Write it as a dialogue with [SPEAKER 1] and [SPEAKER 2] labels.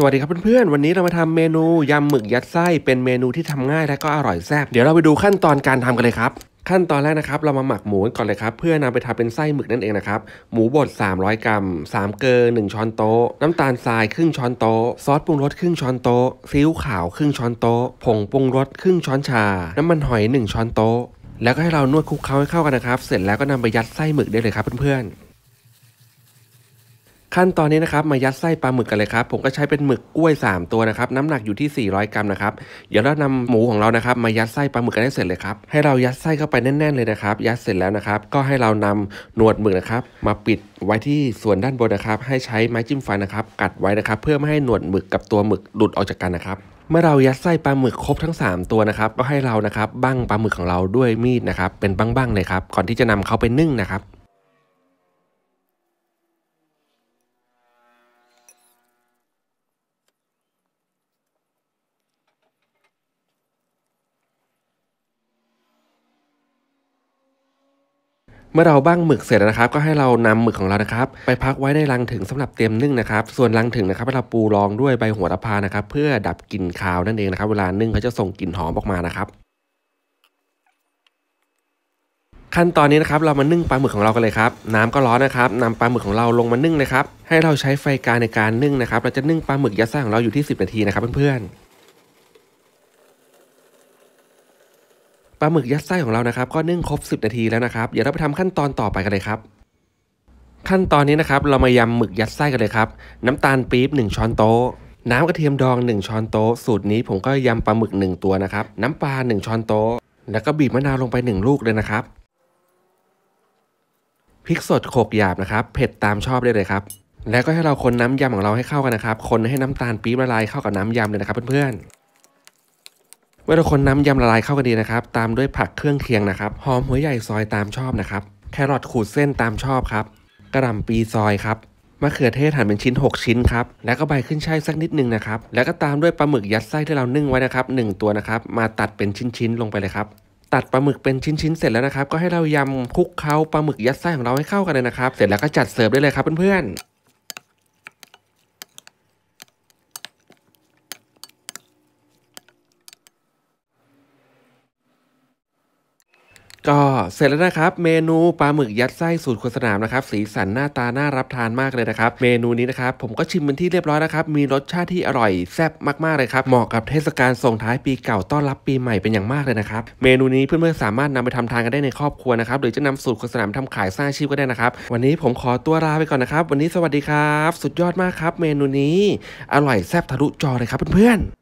[SPEAKER 1] สวัสดีครับเพื่อนๆ วันนี้เรามาทำเมนูยำหมึกยัดไส้เป็นเมนูที่ทำง่ายและก็อร่อยแซ่บ เดี๋ยวเราไปดูขั้นตอนการทำกันเลยครับขั้นตอนแรกนะครับเรามาหมักหมูก่อนเลยครับเพื่อนำไปทำเป็นไส้หมึกนั่นเองนะครับหมูบด 300 กรัม3เกลือ 1 ช้อนโต๊ะน้ำตาลทรายครึ่งช้อนโต๊ะซอสปรุงรสครึ่งช้อนโต๊ะซีอิ๊วขาวครึ่งช้อนโต๊ะผงปรุงรสครึ่งช้อนชา น้ำมันหอย 1 ช้อนโต๊ะแล้วก็ให้เรานวดคลุกเคล้าให้เข้ากันนะครับเสร็จแล้วก็นำไปยัดไส้หมึกได้เลยครับเพื่อนๆขั้นตอนนี้นะครับมายัดไส้ปลาหมึกกันเลยครับ ผมก็ใช้เป็นหมึกกล้วย 3 ตัวนะครับ น้ำหนักอยู่ที่ 400 กรัมนะครับเดี๋ยวเรานำหมูของเรานะครับมายัดไส้ปลาหมึกกันให้เสร็จเลยครับให้เรายัดไส้เข้าไปแน่น ๆเลยนะครับยัดเสร็จแล้วนะครับก็ให้เรานำหนวดหมึกนะครับ มาปิดไว้ที่ส่วนด้านบนนะครับ ให้ใช้ไม้จิ้มฟันนะครับกัดไว้นะครับ เพื่อไม่ให้หนวดหมึกกับตัวหมึกหลุดออกจากกันนะครับ เมื่อเรายัดไส้ปลาหมึกครบทั้ง 3 ตัวนะครับก็ให้เรานะครับบั้งปลาหมึกของเราด้วยมีดนะครับ เป็นบั้งๆเลยครับ ก่อนที่จะนำเขาไปนึ่งนะครับเมื่อเราบ้างหมึกเสร็จนะครับ ก็ให้เรานำหมึกของเรานะครับ ไปพักไว้ในรังถึงสำหรับเตรียมนึ่งนะครับ ส่วนรังถึงนะครับ เราปูรองด้วยใบหัวละพานะครับ เพื่อดับกลิ่นคาวนั่นเองนะครับเวลานึ่งเขาจะส่งกลิ่นหอมออกมานะครับ ขั้นตอนนี้นะครับเรามานึ่งปลาหมึกของเรากันเลยครับ น้ำก็ร้อนนะครับนำปลาหมึกของเราลงมานึ่งนะครับ ให้เราใช้ไฟกลางในการนึ่งนะครับ เราจะนึ่งปลาหมึกยัดไส้ของเราอยู่ที่ 10 นาทีนะครับเพื่อนๆปลาหมึกยัดไส้ของเรานะครับ ก็นึ่งครบ10 นาทีแล้วนะครับเดี๋ยวเราไปทำขั้นตอนต่อไปกันเลยครับ ขั้นตอนนี้นะครับเรามายำหมึกยัดไส้กันเลยครับน้ำตาลปี๊บ1ช้อนโต๊ะน้ำกระเทียมดอง1ช้อนโต๊ะสูตรนี้ผมก็ยำปลาหมึก1ตัวนะครับน้ำปลา 1 ช้อนโต๊ะแล้วก็บีบมะนาวลงไป 1 ลูกเลยนะครับพริกสดโขกหยาบนะครับ เผ็ดตามชอบได้เลยครับ แล้วก็ให้เราคนน้ำยำของเราให้เข้ากันนะครับ คนให้น้ำตาลปี๊บละลายเข้ากับน้ำยำเลยนะครับ เพื่อนๆเวลาทุกคนน้ำยำละลายเข้ากันดีนะครับ ตามด้วยผักเครื่องเคียงนะครับ หอมหัวใหญ่ซอยตามชอบนะครับ แครอทขูดเส้นตามชอบครับ กระหล่ำปีซอยครับ มะเขือเทศหั่นเป็นชิ้น6ชิ้นครับ แล้วก็ใบขึ้นช่ายสักนิดนึงนะครับ แล้วก็ตามด้วยปลาหมึกยัดไส้ที่เรานึ่งไว้นะครับ1ตัวนะครับ มาตัดเป็นชิ้น ๆ ลงไปเลยครับ ตัดปลาหมึกเป็นชิ้น ๆ เสร็จแล้วนะครับ ก็ให้เรายำคลุกเคล้าปลาหมึกยัดไส้ของเราให้เข้ากันเลยนะครับ เสร็จแล้วก็จัดเสิร์ฟได้เลยครับเพื่อนๆก็เสร็จแล้วนะครับเมนูปลาหมึกยัดไส้สูตรคนสนามนะครับสีสันหน้าตาน่ารับทานมากเลยนะครับเมนูนี้นะครับ ผมก็ชิมเป็นที่เรียบร้อยนะครับมีรสชาติที่อร่อย แซ่บมากๆเลยครับเหมาะกับเทศกาลส่งท้ายปีเก่าต้อนรับปีใหม่เป็นอย่างมากเลยนะครับเมนูนี้เพื่อนๆสามารถนำไปทำทานกันได้ในครอบครัวนะครับหรือจะนำสูตรคนสนามทำขายสร้างชีพก็ได้นะครับวันนี้ผมขอตัวลาไปก่อนนะครับ วันนี้สวัสดีครับ สุดยอดมากครับเมนูนี้อร่อยแซ่บทะลุจอเลยครับเพื่อนๆ